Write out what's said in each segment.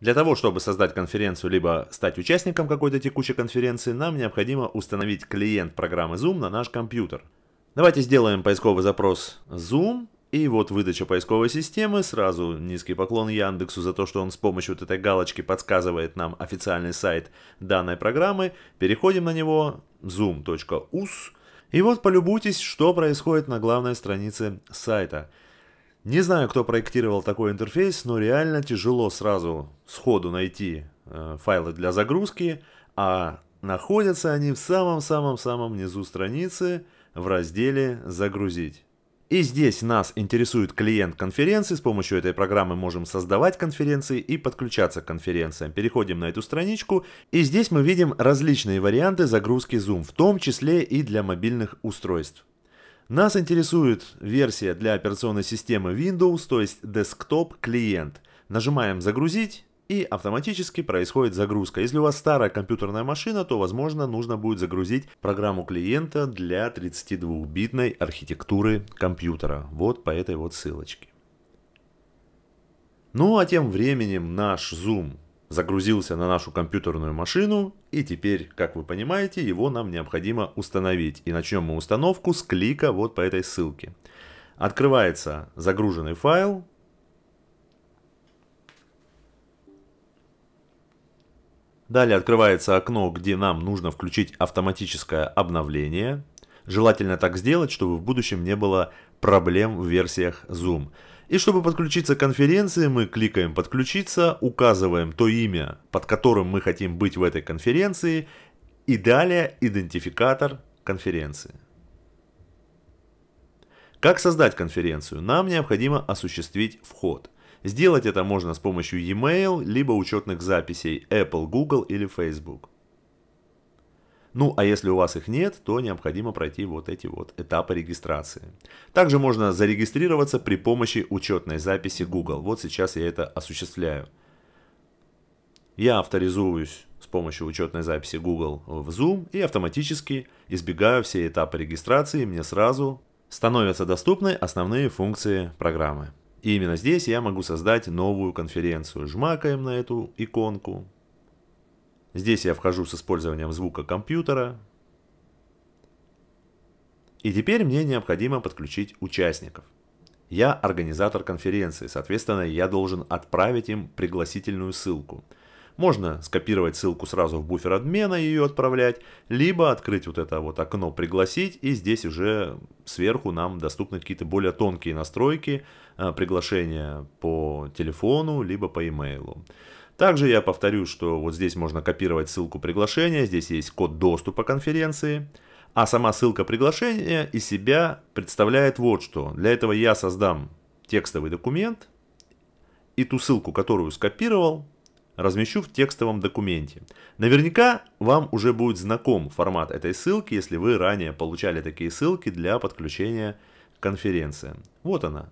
Для того, чтобы создать конференцию, либо стать участником какой-то текущей конференции, нам необходимо установить клиент программы Zoom на наш компьютер. Давайте сделаем поисковый запрос Zoom, и вот выдача поисковой системы, сразу низкий поклон Яндексу за то, что он с помощью вот этой галочки подсказывает нам официальный сайт данной программы. Переходим на него, zoom.us, и вот полюбуйтесь, что происходит на главной странице сайта – не знаю, кто проектировал такой интерфейс, но реально тяжело сразу сходу найти э, файлы для загрузки, а находятся они в самом-самом-самом низу страницы в разделе «Загрузить». И здесь нас интересует клиент конференции. С помощью этой программы можем создавать конференции и подключаться к конференциям. Переходим на эту страничку. И здесь мы видим различные варианты загрузки Zoom, в том числе и для мобильных устройств. Нас интересует версия для операционной системы Windows, то есть десктоп-клиент. Нажимаем «Загрузить» и автоматически происходит загрузка. Если у вас старая компьютерная машина, то, возможно, нужно будет загрузить программу клиента для 32-битной архитектуры компьютера. Вот по этой вот ссылочке. Ну а тем временем наш Zoom загрузился на нашу компьютерную машину, и теперь, как вы понимаете, его нам необходимо установить. И начнем мы установку с клика вот по этой ссылке. Открывается загруженный файл. Далее открывается окно, где нам нужно включить автоматическое обновление. Желательно так сделать, чтобы в будущем не было проблем в версиях Zoom. И чтобы подключиться к конференции, мы кликаем «Подключиться», указываем то имя, под которым мы хотим быть в этой конференции, и далее идентификатор конференции. Как создать конференцию? Нам необходимо осуществить вход. Сделать это можно с помощью e-mail, либо учетных записей Apple, Google или Facebook. Ну, а если у вас их нет, то необходимо пройти вот эти вот этапы регистрации. Также можно зарегистрироваться при помощи учетной записи Google. Вот сейчас я это осуществляю. Я авторизуюсь с помощью учетной записи Google в Zoom и автоматически избегаю все этапы регистрации, мне сразу становятся доступны основные функции программы. И именно здесь я могу создать новую конференцию. Жмакаем на эту иконку, Здесь я вхожу с использованием звука компьютера. И теперь мне необходимо подключить участников. Я организатор конференции, соответственно, я должен отправить им пригласительную ссылку. Можно скопировать ссылку сразу в буфер обмена и ее отправлять, либо открыть вот это вот окно «Пригласить», и здесь уже сверху нам доступны какие-то более тонкие настройки, э, приглашения по телефону, либо по имейлу. E также я повторю, что вот здесь можно копировать ссылку приглашения, здесь есть код доступа конференции, а сама ссылка приглашения из себя представляет вот что. Для этого я создам текстовый документ и ту ссылку, которую скопировал, размещу в текстовом документе. Наверняка вам уже будет знаком формат этой ссылки, если вы ранее получали такие ссылки для подключения к конференции. Вот она,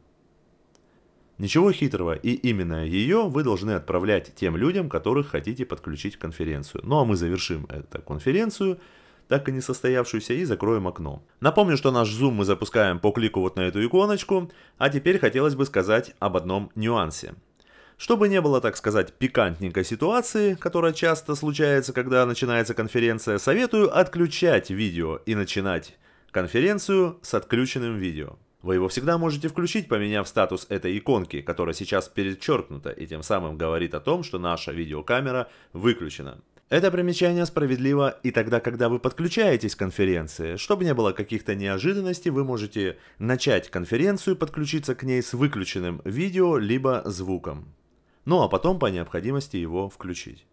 Ничего хитрого, и именно ее вы должны отправлять тем людям, которых хотите подключить в конференцию. Ну а мы завершим эту конференцию, так и не состоявшуюся, и закроем окно. Напомню, что наш Zoom мы запускаем по клику вот на эту иконочку, а теперь хотелось бы сказать об одном нюансе. Чтобы не было, так сказать, пикантненькой ситуации, которая часто случается, когда начинается конференция, советую отключать видео и начинать конференцию с отключенным видео. Вы его всегда можете включить, поменяв статус этой иконки, которая сейчас перечеркнута и тем самым говорит о том, что наша видеокамера выключена. Это примечание справедливо и тогда, когда вы подключаетесь к конференции. Чтобы не было каких-то неожиданностей, вы можете начать конференцию, подключиться к ней с выключенным видео либо звуком. Ну а потом по необходимости его включить.